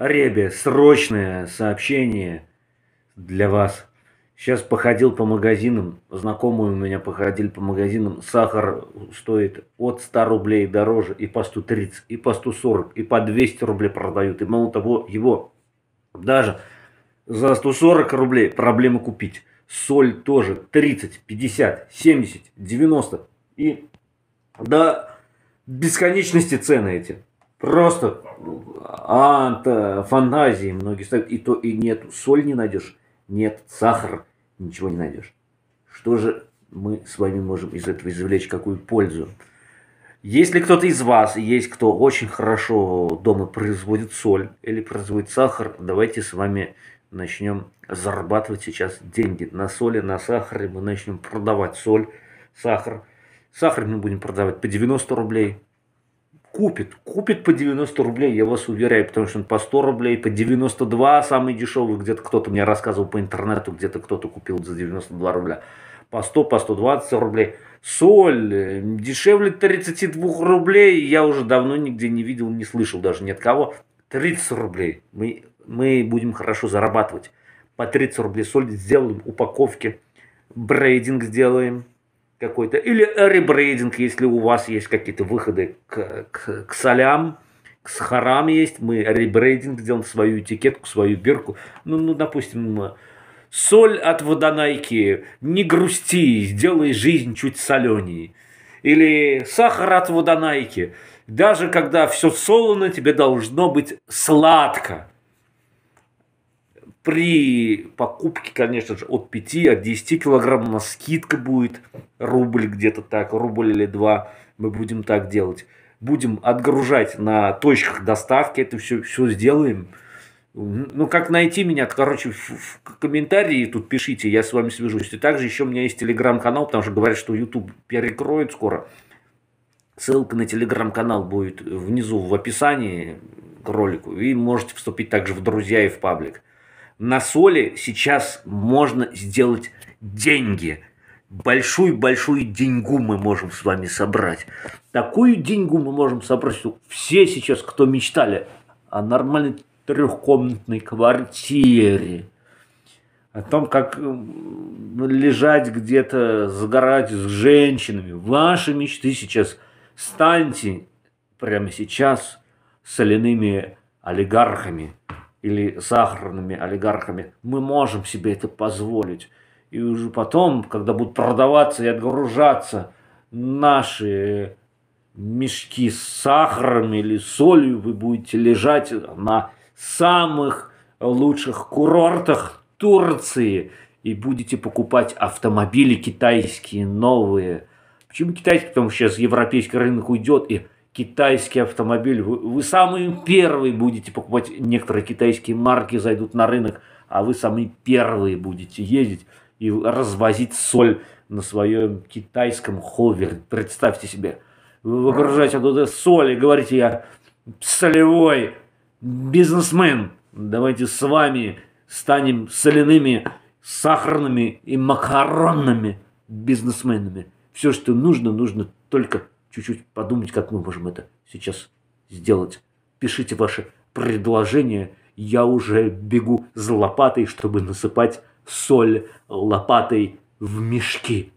Ребе, срочное сообщение для вас. Сейчас походил по магазинам, знакомые у меня походили по магазинам. Сахар стоит от 100 рублей дороже, и по 130, и по 140, и по 200 рублей продают. И мало того, его даже за 140 рублей проблема купить. Соль тоже 30, 50, 70, 90. И до бесконечности цены эти. Просто от фантазии многие ставят. И то, и нет, соль не найдешь, нет, сахар, ничего не найдешь. Что же мы с вами можем из этого извлечь, какую пользу? Если кто-то из вас есть, кто очень хорошо дома производит соль или производит сахар, давайте с вами начнем зарабатывать сейчас деньги на соли, на сахаре. Мы начнем продавать соль, сахар. Сахар мы будем продавать по 90 рублей, купит. Купит по 90 рублей, я вас уверяю, потому что он по 100 рублей, по 92 самый дешевый. Где-то кто-то мне рассказывал по интернету, где-то кто-то купил за 92 рубля. По 100, по 120 рублей. Соль э, дешевле 32 рублей я уже давно нигде не видел, не слышал даже ни от кого. 30 рублей. Мы, мы будем хорошо зарабатывать. По 30 рублей соль сделаем, упаковки, брейдинг сделаем какой-то, или ребрейдинг, если у вас есть какие-то выходы к, к, к солям, к схарам есть, мы ребрейдинг делаем свою этикетку, свою бирку. Ну, ну допустим, соль от водонайки, не грусти, сделай жизнь чуть соленее. Или сахар от водонайки. Даже когда все солоно, тебе должно быть сладко. При покупке, конечно же, от 5, от 10 килограмм у нас скидка будет. Рубль где-то так, рубль или два. Мы будем так делать. Будем отгружать на точках доставки. Это все, все сделаем. Ну, как найти меня, короче, в, в комментарии тут пишите, я с вами свяжусь. И также еще у меня есть телеграм-канал, потому что говорят, что YouTube перекроет скоро. Ссылка на телеграм-канал будет внизу в описании к ролику. И можете вступить также в друзья и в паблик на соли сейчас можно сделать деньги. Большую-большую деньгу мы можем с вами собрать. Такую деньгу мы можем собрать, что все сейчас, кто мечтали о нормальной трехкомнатной квартире, о том, как лежать где-то, загорать с женщинами. Ваши мечты сейчас станьте прямо сейчас соляными олигархами или сахарными олигархами, мы можем себе это позволить. И уже потом, когда будут продаваться и отгружаться наши мешки с сахаром или солью, вы будете лежать на самых лучших курортах Турции и будете покупать автомобили китайские новые. Почему китайские? Потому что сейчас европейский рынок уйдет и китайский автомобиль. Вы, вы самые первые будете покупать. Некоторые китайские марки зайдут на рынок, а вы самые первые будете ездить и развозить соль на своем китайском ховере. Представьте себе. Вы выгружаете оттуда соль и говорите, я солевой бизнесмен. Давайте с вами станем соляными, сахарными и макаронными бизнесменами. Все, что нужно, нужно только чуть-чуть подумать, как мы можем это сейчас сделать. Пишите ваши предложения. Я уже бегу с лопатой, чтобы насыпать соль лопатой в мешки.